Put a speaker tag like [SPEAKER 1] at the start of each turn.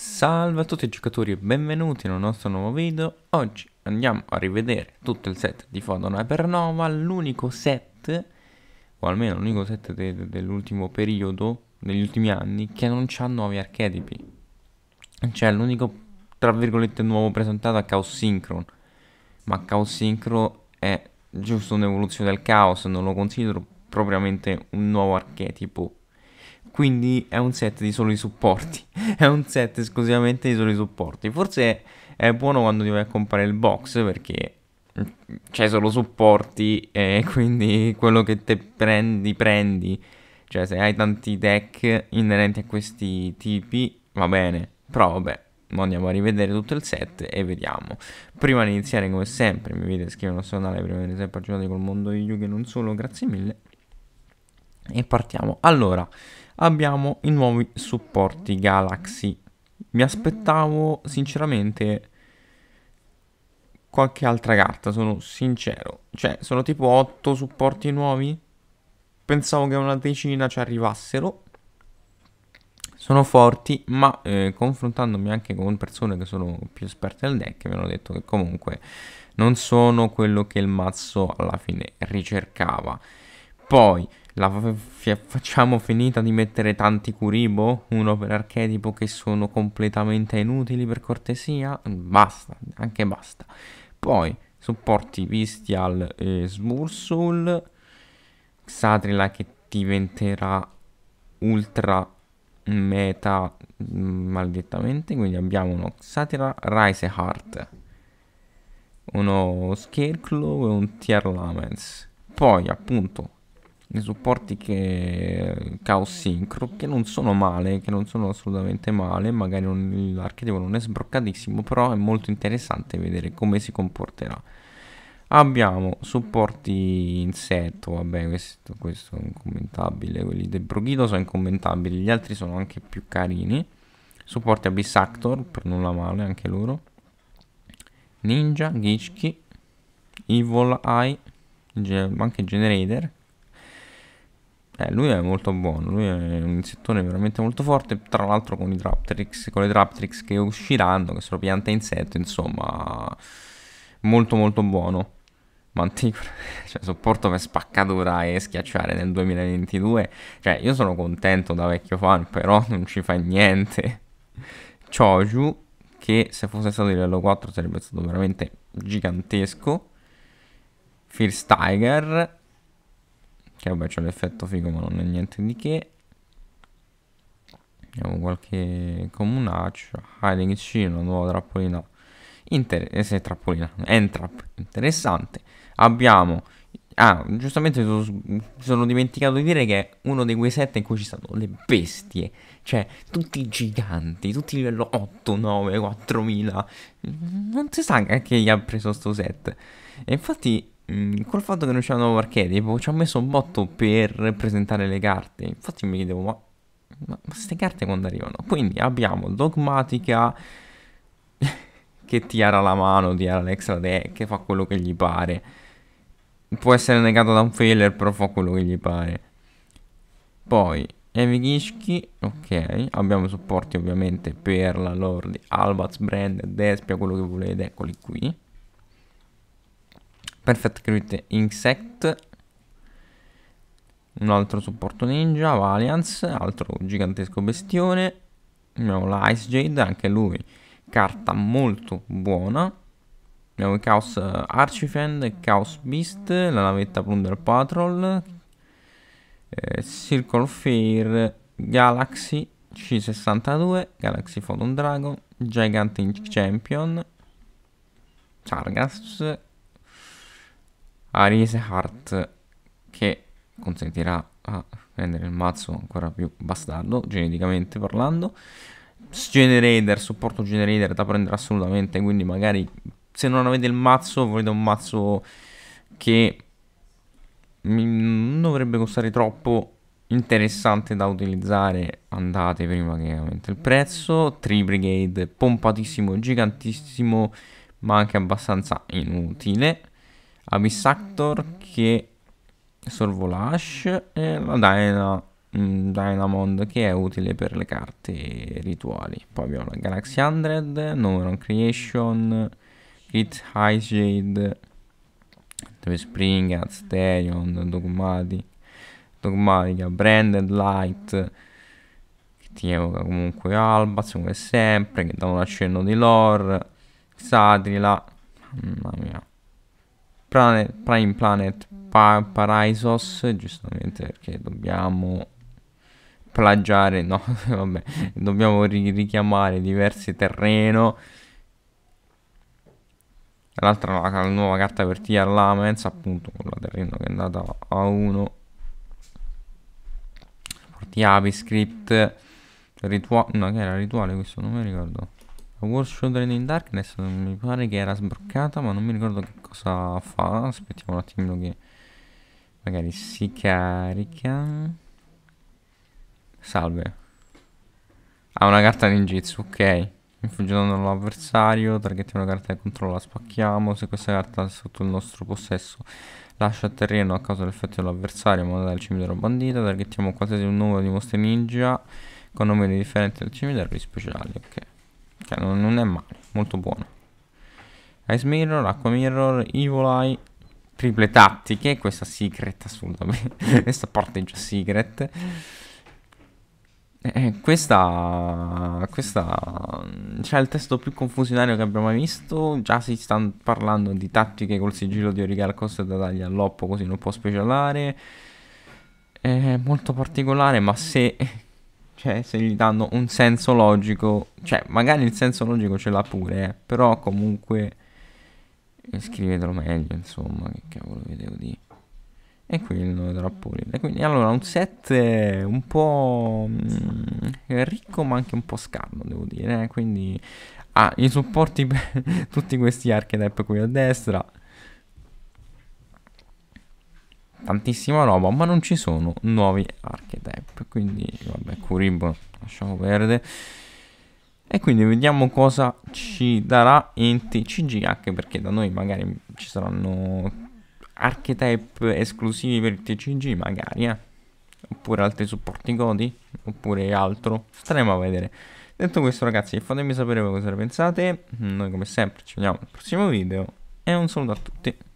[SPEAKER 1] Salve a tutti i giocatori e benvenuti in un nostro nuovo video Oggi andiamo a rivedere tutto il set di Fodona Pernova L'unico set, o almeno l'unico set de de dell'ultimo periodo, degli ultimi anni Che non ha nuovi archetipi Cioè l'unico, tra virgolette, nuovo presentato è Chaos Synchron Ma Chaos Synchron è giusto un'evoluzione del Chaos Non lo considero propriamente un nuovo archetipo quindi è un set di soli supporti. è un set esclusivamente di soli supporti. Forse è buono quando ti vai a comprare il box perché mm, c'è solo supporti e quindi quello che te prendi, prendi. Cioè, se hai tanti deck inerenti a questi tipi, va bene. Però vabbè, andiamo a rivedere tutto il set e vediamo. Prima di iniziare, come sempre, mi vedete scrivere al nostro canale, prima di sempre aggiornati col mondo di Yu-Gi-Oh! non solo, grazie mille. E partiamo. Allora, abbiamo i nuovi supporti Galaxy. Mi aspettavo sinceramente qualche altra carta, sono sincero. Cioè, sono tipo 8 supporti nuovi. Pensavo che una decina ci arrivassero. Sono forti, ma eh, confrontandomi anche con persone che sono più esperte del deck, mi hanno detto che comunque non sono quello che il mazzo alla fine ricercava. Poi, la facciamo finita di mettere tanti Kuribo, uno per archetipo che sono completamente inutili per cortesia? Mm, basta, anche basta. Poi, supporti Vistial e eh, Smursul, Xatrila che diventerà ultra meta mm, maldettamente, quindi abbiamo uno Xatrila Rise Heart, uno Scarecrow e un Tier Lamens. Poi appunto i supporti che Chaos Synchro che non sono male, che non sono assolutamente male, magari non, l'archetipo non è sbroccatissimo, però è molto interessante vedere come si comporterà. Abbiamo supporti insetto, vabbè questo, questo è incommentabile, quelli del Broghito sono incommentabili, gli altri sono anche più carini. Supporti Abyss Actor, per nulla male anche loro. Ninja, Gishki, Evil Eye, anche Generator eh, lui è molto buono, lui è un insettone veramente molto forte, tra l'altro con i Draptrix, con le Draptrix che usciranno, che sono pianta insetto, insomma, molto molto buono. Manticora, cioè supporto per spaccatura e schiacciare nel 2022, cioè io sono contento da vecchio fan, però non ci fa niente. Choju, che se fosse stato livello 4 sarebbe stato veramente gigantesco. First Tiger che vabbè c'è l'effetto figo ma non è niente di che. Abbiamo qualche comunaccio. Hiding Sheen, una nuova trappolina. Inter- eh, trappolina. Entrap. Interessante. Abbiamo... Ah, giustamente mi sono dimenticato di dire che è uno dei quei set in cui ci sono le bestie. Cioè, tutti i giganti, tutti livello 8, 9, 4000. Non si sa che gli ha preso sto set. E infatti Mm, col fatto che non c'è un nuovo archetipo ci ho messo un botto per presentare le carte. Infatti mi chiedevo, ma, ma, queste carte quando arrivano? Quindi abbiamo Dogmatica che tira la mano, tira l'extra deck, che fa quello che gli pare. Può essere negato da un failure, però fa quello che gli pare. Poi Evigishki, ok, abbiamo supporti ovviamente per la Lord Albats, Brand, Despia, quello che volete, eccoli qui. Perfect Crit Insect, un altro supporto ninja, Valiance, altro gigantesco bestione, abbiamo la Ice Jade, anche lui carta molto buona, abbiamo il Chaos Archifend, Chaos Beast, la navetta Plunder Patrol, eh, Circle Fair, Galaxy C62, Galaxy Photon Dragon, Gigantic Champion, Sargas, Arise Heart che consentirà a rendere il mazzo ancora più bastardo geneticamente parlando generator, supporto generator da prendere assolutamente quindi magari se non avete il mazzo volete un mazzo che non dovrebbe costare troppo interessante da utilizzare andate prima che aumenti il prezzo Tree Brigade pompatissimo, gigantissimo ma anche abbastanza inutile Abyss Actor che Sorvolash e la Dyna, mm, Dynamond che è utile per le carte rituali. Poi abbiamo la Galaxy 100, Numeron Creation, Hit High Jade, Dove Spring, Adsterion, Dogmatic, Dogmatica, Branded Light, che ti evoca comunque Albaz come sempre, che dà un accenno di lore, Sadrila, mamma mia Planet, Prime Planet pa Paraisos, giustamente perché dobbiamo plagiare, no, vabbè, dobbiamo ri richiamare diversi terreno. L'altra la, la nuova carta per Tia Lamens, appunto, con la terreno che è andata a 1. Porti Script rituale, no, che era rituale questo, non mi ricordo. War Shouldering in Darkness mi pare che era sbroccata ma non mi ricordo che cosa fa aspettiamo un attimo che magari si carica salve ha una carta ninjitsu ok infliggiando all'avversario targettiamo una carta di controllo la spacchiamo se questa carta è sotto il nostro possesso lascia terreno a causa dell'effetto dell'avversario in modo dal cimitero bandita targettiamo qualsiasi numero di mostri ninja con numeri differenti del cimitero di speciali ok che cioè, non, non è male, molto buono. Ice Mirror, Acqua Mirror, Evil Eye, triple tattiche, questa secret assolutamente, questa parte è già secret. Eh, eh questa, questa cioè il testo più confusionario che abbiamo mai visto. Già si stanno parlando di tattiche col sigillo di Origar Costa da dargli all'oppo così non può specialare. È molto particolare, ma se cioè, se gli danno un senso logico, cioè, magari il senso logico ce l'ha pure, eh, però comunque eh, scrivetelo meglio, insomma, che cavolo vi devo dire. E quello era E Quindi allora un set eh, un po' mm, ricco ma anche un po' scarno, devo dire. Eh? Quindi ha ah, i supporti per tutti questi archetype qui a destra tantissima roba, ma non ci sono nuovi archetype, quindi vabbè, Curibo, lasciamo perdere. E quindi vediamo cosa ci darà in TCG, anche perché da noi magari ci saranno archetype esclusivi per il TCG, magari, eh? Oppure altri supporti godi, oppure altro. Staremo a vedere. Detto questo ragazzi, fatemi sapere cosa ne pensate. Noi come sempre ci vediamo al prossimo video e un saluto a tutti.